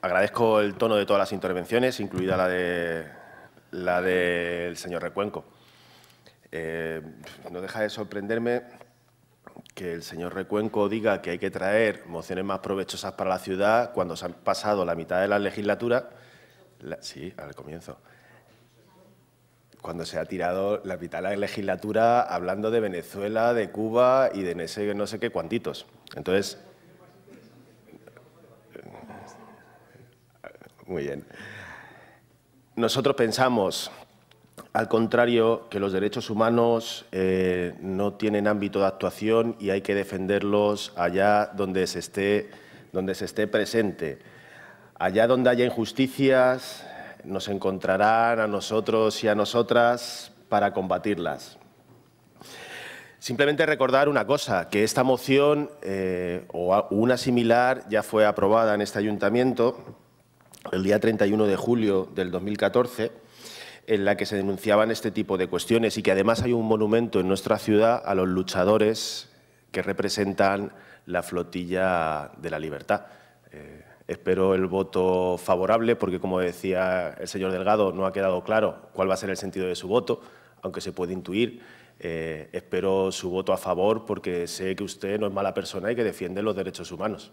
Agradezco, el tono de todas las intervenciones, incluida la de la del señor Recuenco. Eh, no deja de sorprenderme que el señor Recuenco diga que hay que traer mociones más provechosas para la ciudad cuando se ha pasado la mitad de la legislatura. sí, al comienzo. Cuando se ha tirado la mitad de la legislatura hablando de Venezuela, de Cuba y de no no sé qué cuantitos. Entonces, Muy bien. Nosotros pensamos, al contrario, que los derechos humanos eh, no tienen ámbito de actuación y hay que defenderlos allá donde se esté, donde se esté presente. Allá donde haya injusticias, nos encontrarán a nosotros y a nosotras para combatirlas. Simplemente recordar una cosa, que esta moción eh, o una similar ya fue aprobada en este ayuntamiento el día 31 de julio del 2014, en la que se denunciaban este tipo de cuestiones y que además hay un monumento en nuestra ciudad a los luchadores que representan la flotilla de la libertad. Eh, espero el voto favorable porque, como decía el señor Delgado, no ha quedado claro cuál va a ser el sentido de su voto, aunque se puede intuir. Eh, espero su voto a favor porque sé que usted no es mala persona y que defiende los derechos humanos.